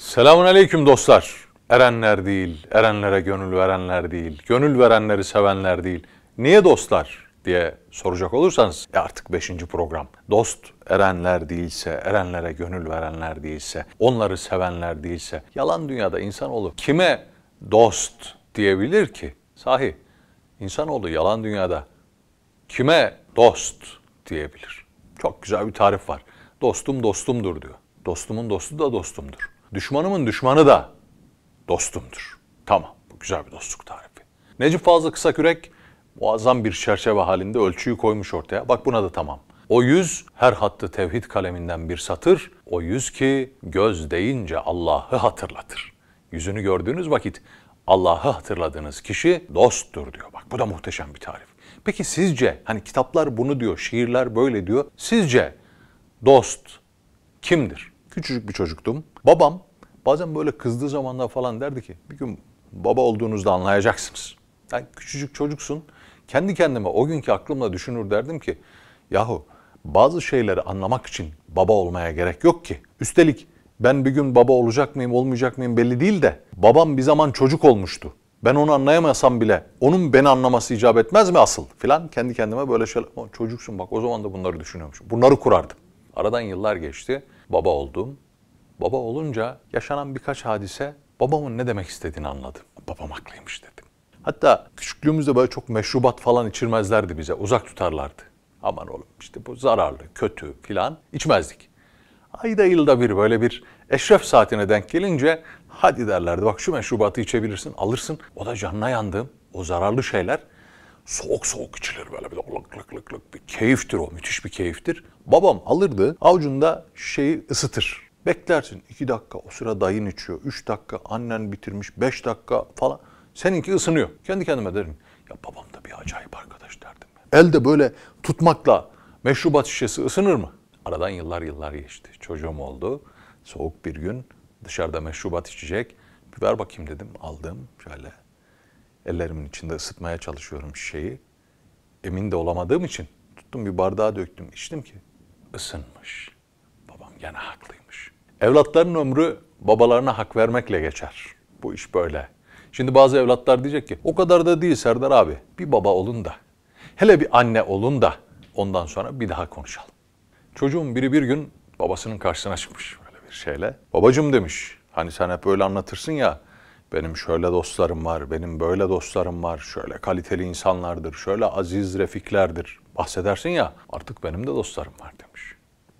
Selamun aleyküm dostlar. Erenler değil, erenlere gönül verenler değil, gönül verenleri sevenler değil. Niye dostlar diye soracak olursanız e artık 5. program. Dost erenler değilse, erenlere gönül verenler değilse, onları sevenler değilse, yalan dünyada insanoğlu kime dost diyebilir ki? Sahi insanoğlu yalan dünyada kime dost diyebilir? Çok güzel bir tarif var. Dostum dostumdur diyor. Dostumun dostu da dostumdur. Düşmanımın düşmanı da dostumdur. Tamam. Bu güzel bir dostluk tarifi. Necip Fazıl Kısakürek muazzam bir çerçeve halinde ölçüyü koymuş ortaya. Bak buna da tamam. O yüz her hattı tevhid kaleminden bir satır. O yüz ki göz deyince Allah'ı hatırlatır. Yüzünü gördüğünüz vakit Allah'ı hatırladığınız kişi dosttur diyor. Bak bu da muhteşem bir tarif. Peki sizce hani kitaplar bunu diyor, şiirler böyle diyor. Sizce dost kimdir? Küçücük bir çocuktum. Babam bazen böyle kızdığı zamanlar falan derdi ki bir gün baba olduğunuzda anlayacaksınız. Yani küçücük çocuksun. Kendi kendime o günkü aklımla düşünür derdim ki yahu bazı şeyleri anlamak için baba olmaya gerek yok ki. Üstelik ben bir gün baba olacak mıyım olmayacak mıyım belli değil de babam bir zaman çocuk olmuştu. Ben onu anlayamasam bile onun beni anlaması icap etmez mi asıl filan kendi kendime böyle şeyler. çocuksun bak o zaman da bunları düşünüyormuşum. Bunları kurardım. Aradan yıllar geçti baba oldum. Baba olunca yaşanan birkaç hadise babamın ne demek istediğini anladım. Babam haklıymış dedim. Hatta küçüklüğümüzde böyle çok meşrubat falan içirmezlerdi bize. Uzak tutarlardı. Aman oğlum işte bu zararlı, kötü filan içmezdik. Ayda yılda bir böyle bir eşref saatine denk gelince hadi derlerdi bak şu meşrubatı içebilirsin alırsın. O da canına yandığım o zararlı şeyler Soğuk soğuk içilir böyle bir de lık lık lık lık bir keyiftir o. Müthiş bir keyiftir. Babam alırdı avucunda şeyi ısıtır. Beklersin iki dakika o sıra dayın içiyor. üç dakika annen bitirmiş beş dakika falan. Seninki ısınıyor. Kendi kendime derim. Ya babam da bir acayip arkadaş derdim. Elde böyle tutmakla meşrubat şişesi ısınır mı? Aradan yıllar yıllar geçti. Çocuğum oldu. Soğuk bir gün dışarıda meşrubat içecek. Bir ver bakayım dedim. Aldım şöyle Ellerimin içinde ısıtmaya çalışıyorum şişeyi. Emin de olamadığım için tuttum bir bardağa döktüm içtim ki ısınmış. Babam gene haklıymış. Evlatların ömrü babalarına hak vermekle geçer. Bu iş böyle. Şimdi bazı evlatlar diyecek ki o kadar da değil Serdar abi. Bir baba olun da. Hele bir anne olun da ondan sonra bir daha konuşalım. Çocuğun biri bir gün babasının karşısına çıkmış böyle bir şeyle. Babacım demiş hani sen hep öyle anlatırsın ya benim şöyle dostlarım var, benim böyle dostlarım var, şöyle kaliteli insanlardır, şöyle aziz refiklerdir bahsedersin ya artık benim de dostlarım var demiş.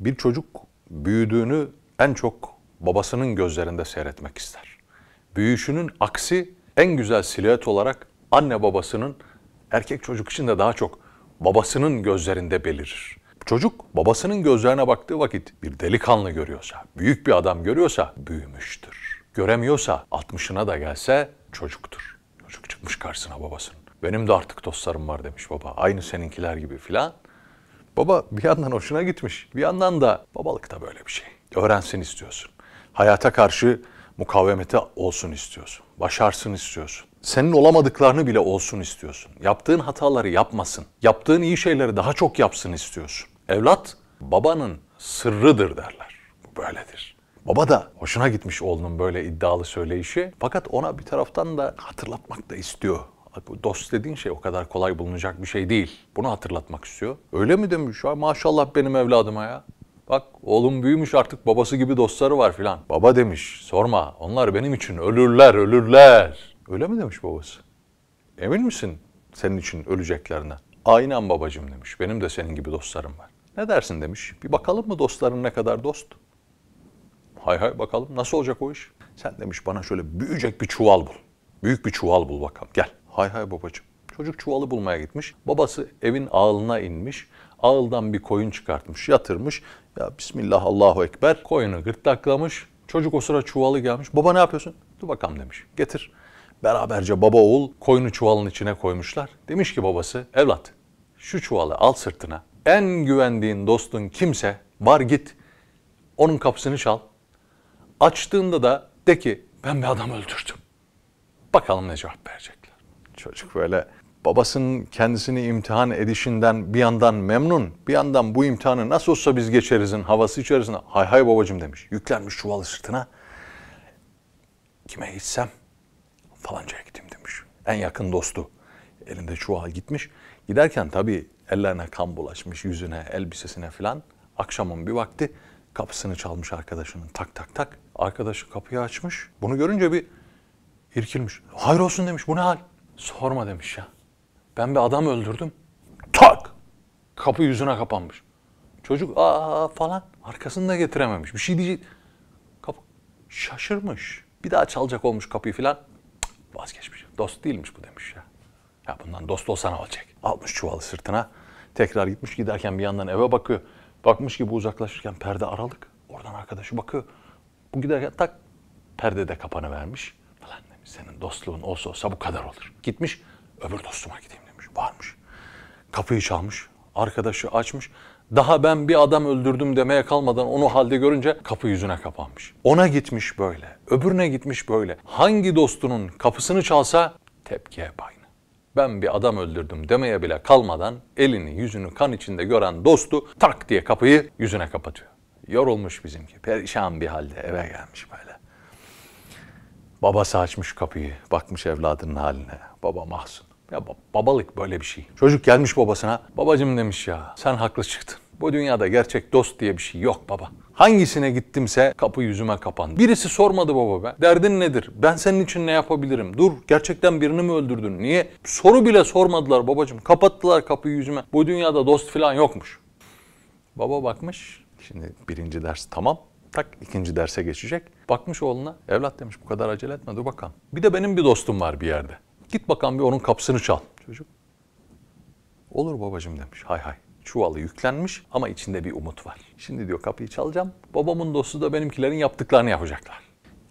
Bir çocuk büyüdüğünü en çok babasının gözlerinde seyretmek ister. Büyüşünün aksi en güzel silüet olarak anne babasının erkek çocuk için de daha çok babasının gözlerinde belirir. Çocuk babasının gözlerine baktığı vakit bir delikanlı görüyorsa, büyük bir adam görüyorsa büyümüştür göremiyorsa 60'ına da gelse çocuktur. Çocuk çıkmış karşısına babasının. Benim de artık dostlarım var demiş baba. Aynı seninkiler gibi filan. Baba bir yandan hoşuna gitmiş. Bir yandan da babalık da böyle bir şey. Öğrensin istiyorsun. Hayata karşı mukavemeti olsun istiyorsun. Başarsın istiyorsun. Senin olamadıklarını bile olsun istiyorsun. Yaptığın hataları yapmasın. Yaptığın iyi şeyleri daha çok yapsın istiyorsun. Evlat babanın sırrıdır derler. Bu böyledir. Baba da hoşuna gitmiş oğlunun böyle iddialı söyleyişi. Fakat ona bir taraftan da hatırlatmak da istiyor. Dost dediğin şey o kadar kolay bulunacak bir şey değil. Bunu hatırlatmak istiyor. Öyle mi demiş? Ya, maşallah benim evladıma ya. Bak oğlum büyümüş artık babası gibi dostları var filan. Baba demiş sorma onlar benim için ölürler ölürler. Öyle mi demiş babası? Emin misin senin için öleceklerine? Aynen babacım demiş benim de senin gibi dostlarım var. Ne dersin demiş bir bakalım mı dostların ne kadar dost? Hay hay bakalım nasıl olacak o iş? Sen demiş bana şöyle büyüyecek bir çuval bul. Büyük bir çuval bul bakalım gel. Hay hay babacığım. Çocuk çuvalı bulmaya gitmiş. Babası evin ağılına inmiş. Ağıldan bir koyun çıkartmış, yatırmış. Ya Bismillah Allahu Ekber. Koyunu gırtlaklamış. Çocuk o sıra çuvalı gelmiş. Baba ne yapıyorsun? Dur bakalım demiş. Getir. Beraberce baba oğul koyunu çuvalın içine koymuşlar. Demiş ki babası, evlat şu çuvalı al sırtına. En güvendiğin dostun kimse var git onun kapısını çal. Açtığında da de ki ben bir adam öldürdüm. Bakalım ne cevap verecekler. Çocuk böyle babasının kendisini imtihan edişinden bir yandan memnun, bir yandan bu imtihanı nasıl olsa biz geçerizin havası içerisinde hay hay babacım demiş. Yüklenmiş çuvalı sırtına. Kime gitsem falancaya gittim demiş. En yakın dostu. Elinde çuval gitmiş. Giderken tabii ellerine kan bulaşmış, yüzüne, elbisesine filan. Akşamın bir vakti Kapısını çalmış arkadaşının tak tak tak. Arkadaşı kapıyı açmış. Bunu görünce bir irkilmiş. Hayır olsun demiş bu ne hal? Sorma demiş ya. Ben bir adam öldürdüm. Tak! Kapı yüzüne kapanmış. Çocuk aa falan arkasını da getirememiş. Bir şey diyecek. Kapı şaşırmış. Bir daha çalacak olmuş kapıyı falan. Cık, vazgeçmiş. Dost değilmiş bu demiş ya. Ya bundan dost olsa ne olacak. Almış çuvalı sırtına. Tekrar gitmiş giderken bir yandan eve bakıyor. Bakmış ki bu uzaklaşırken perde aralık. Oradan arkadaşı bakıyor. Bu giderken tak perde de kapana vermiş. Falan demiş senin dostluğun olsa olsa bu kadar olur. Gitmiş öbür dostuma gideyim demiş. Varmış. Kapıyı çalmış. Arkadaşı açmış. Daha ben bir adam öldürdüm demeye kalmadan onu halde görünce kapı yüzüne kapanmış. Ona gitmiş böyle, öbürüne gitmiş böyle. Hangi dostunun kapısını çalsa tepkiye bay ben bir adam öldürdüm demeye bile kalmadan elini yüzünü kan içinde gören dostu tak diye kapıyı yüzüne kapatıyor. Yorulmuş bizimki. Perişan bir halde eve gelmiş böyle. Babası açmış kapıyı. Bakmış evladının haline. Baba mahzun. Ya babalık böyle bir şey. Çocuk gelmiş babasına. Babacım demiş ya sen haklı çıktın. Bu dünyada gerçek dost diye bir şey yok baba. Hangisine gittimse kapı yüzüme kapandı. Birisi sormadı baba be. Derdin nedir? Ben senin için ne yapabilirim? Dur gerçekten birini mi öldürdün? Niye? Soru bile sormadılar babacım. Kapattılar kapıyı yüzüme. Bu dünyada dost falan yokmuş. Baba bakmış. Şimdi birinci ders tamam. Tak ikinci derse geçecek. Bakmış oğluna. Evlat demiş bu kadar acele etme dur bakalım. Bir de benim bir dostum var bir yerde. Git bakalım bir onun kapısını çal. Çocuk olur babacım demiş. Hay hay çuvalı yüklenmiş ama içinde bir umut var. Şimdi diyor kapıyı çalacağım. Babamın dostu da benimkilerin yaptıklarını yapacaklar.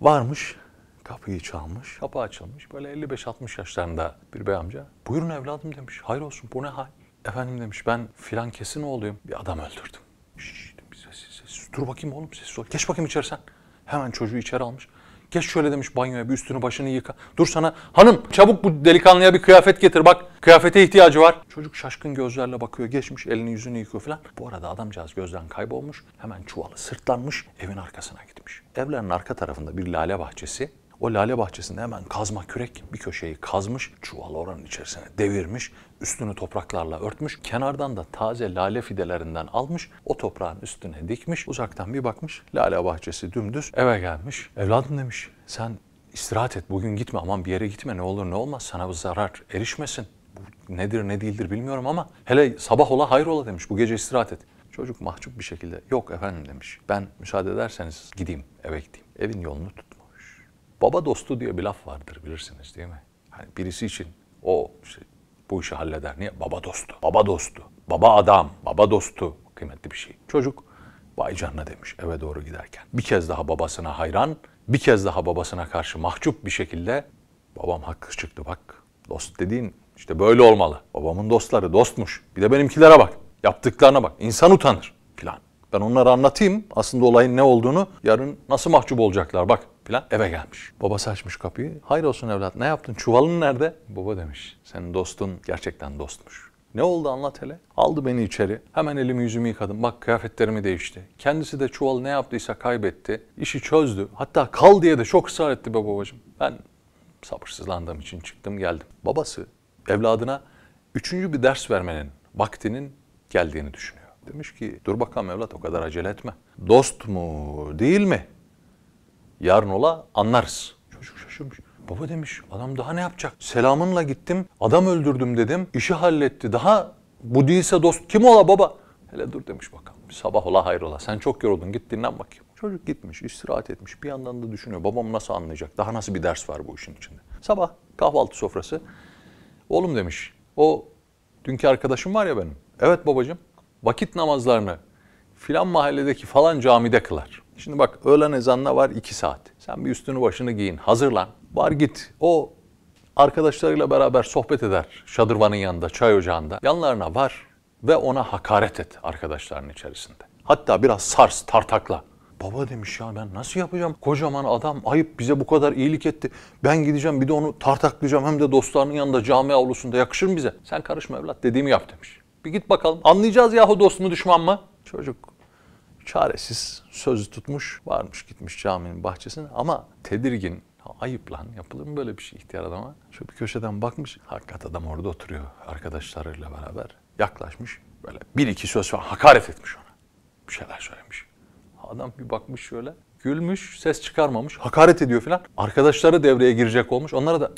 Varmış, kapıyı çalmış, kapı açılmış. Böyle 55-60 yaşlarında bir bey amca. Buyurun evladım demiş. Hayır olsun bu ne hal? Efendim demiş ben filan kesin oğluyum. Bir adam öldürdüm. Şşş, sessiz, sessiz. Dur bakayım oğlum sessiz ol. Geç bakayım içeri sen. Hemen çocuğu içeri almış. Geç şöyle demiş banyoya bir üstünü başını yıka. Dur sana hanım çabuk bu delikanlıya bir kıyafet getir bak. Kıyafete ihtiyacı var. Çocuk şaşkın gözlerle bakıyor. Geçmiş elini yüzünü yıkıyor falan. Bu arada adamcağız gözden kaybolmuş. Hemen çuvalı sırtlanmış evin arkasına gitmiş. Evlerin arka tarafında bir lale bahçesi. O lale bahçesinde hemen kazma kürek bir köşeyi kazmış, çuval oranın içerisine devirmiş, üstünü topraklarla örtmüş, kenardan da taze lale fidelerinden almış, o toprağın üstüne dikmiş, uzaktan bir bakmış, lale bahçesi dümdüz eve gelmiş. Evladım demiş, sen istirahat et bugün gitme aman bir yere gitme ne olur ne olmaz sana bu zarar erişmesin. Bu nedir ne değildir bilmiyorum ama hele sabah ola hayır ola demiş bu gece istirahat et. Çocuk mahcup bir şekilde yok efendim demiş ben müsaade ederseniz gideyim eve gideyim. Evin yolunu tutma. Baba dostu diye bir laf vardır bilirsiniz değil mi? Hani birisi için o işte bu işi halleder. Niye? Baba dostu, baba dostu, baba adam, baba dostu kıymetli bir şey. Çocuk Baycan'la demiş eve doğru giderken. Bir kez daha babasına hayran, bir kez daha babasına karşı mahcup bir şekilde babam hakkı çıktı bak. Dost dediğin işte böyle olmalı. Babamın dostları dostmuş. Bir de benimkilere bak. Yaptıklarına bak. İnsan utanır plan. Ben onları anlatayım. Aslında olayın ne olduğunu yarın nasıl mahcup olacaklar bak plan eve gelmiş. Babası açmış kapıyı. Hayır olsun evlat ne yaptın çuvalın nerede? Baba demiş senin dostun gerçekten dostmuş. Ne oldu anlat hele. Aldı beni içeri. Hemen elimi yüzümü yıkadım. Bak kıyafetlerimi değişti. Kendisi de çuval ne yaptıysa kaybetti. İşi çözdü. Hatta kal diye de çok ısrar etti be babacığım. Ben sabırsızlandığım için çıktım geldim. Babası evladına üçüncü bir ders vermenin vaktinin geldiğini düşünüyor. Demiş ki dur bakalım evlat o kadar acele etme. Dost mu değil mi? Yarın ola anlarız. Çocuk şaşırmış. Baba demiş adam daha ne yapacak? Selamınla gittim adam öldürdüm dedim. İşi halletti. Daha bu değilse dost kim ola baba? Hele dur demiş bakalım. Sabah ola hayrola. Sen çok yoruldun git dinlen bakayım. Çocuk gitmiş, istirahat etmiş. Bir yandan da düşünüyor. Babam nasıl anlayacak? Daha nasıl bir ders var bu işin içinde? Sabah kahvaltı sofrası. Oğlum demiş. O dünkü arkadaşım var ya benim. Evet babacığım. Vakit namazlarını filan mahalledeki falan camide kılar. Şimdi bak öğlen ezanına var iki saat. Sen bir üstünü başını giyin, hazırlan. Var git. O arkadaşlarıyla beraber sohbet eder şadırvanın yanında, çay ocağında. Yanlarına var ve ona hakaret et arkadaşların içerisinde. Hatta biraz sars, tartakla. Baba demiş ya ben nasıl yapacağım? Kocaman adam ayıp bize bu kadar iyilik etti. Ben gideceğim bir de onu tartaklayacağım hem de dostlarının yanında cami avlusunda yakışır mı bize? Sen karışma evlat dediğimi yap demiş. Bir git bakalım anlayacağız yahu dost mu düşman mı? Çocuk çaresiz sözü tutmuş varmış gitmiş caminin bahçesine ama tedirgin ayıp lan yapılır mı böyle bir şey ihtiyar adama? Şöyle bir köşeden bakmış hakikat adam orada oturuyor arkadaşlarıyla beraber yaklaşmış böyle bir iki söz falan hakaret etmiş ona bir şeyler söylemiş. Adam bir bakmış şöyle gülmüş ses çıkarmamış hakaret ediyor falan arkadaşları devreye girecek olmuş onlara da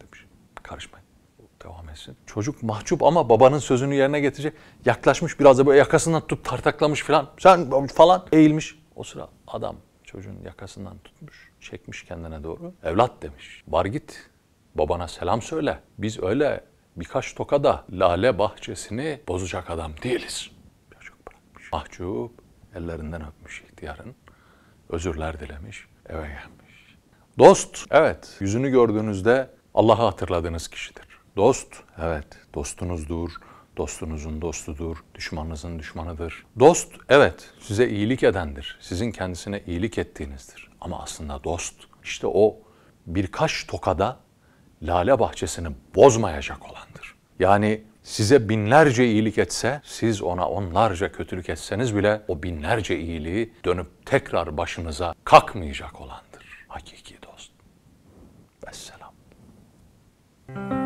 demiş karışmayın. Çocuk mahcup ama babanın sözünü yerine getirecek. Yaklaşmış biraz da böyle yakasından tutup tartaklamış falan. Sen falan eğilmiş. O sıra adam çocuğun yakasından tutmuş. Çekmiş kendine doğru. Evlat demiş. Var git babana selam söyle. Biz öyle birkaç tokada lale bahçesini bozacak adam değiliz. Çocuk bırakmış. Mahcup ellerinden öpmüş ihtiyarın. Özürler dilemiş. Eve gelmiş. Dost, evet yüzünü gördüğünüzde Allah'ı hatırladığınız kişidir. Dost, evet dostunuzdur, dostunuzun dostudur, düşmanınızın düşmanıdır. Dost, evet size iyilik edendir, sizin kendisine iyilik ettiğinizdir. Ama aslında dost, işte o birkaç tokada lale bahçesini bozmayacak olandır. Yani size binlerce iyilik etse, siz ona onlarca kötülük etseniz bile o binlerce iyiliği dönüp tekrar başınıza kalkmayacak olandır. Hakiki dost. Vesselam. Müzik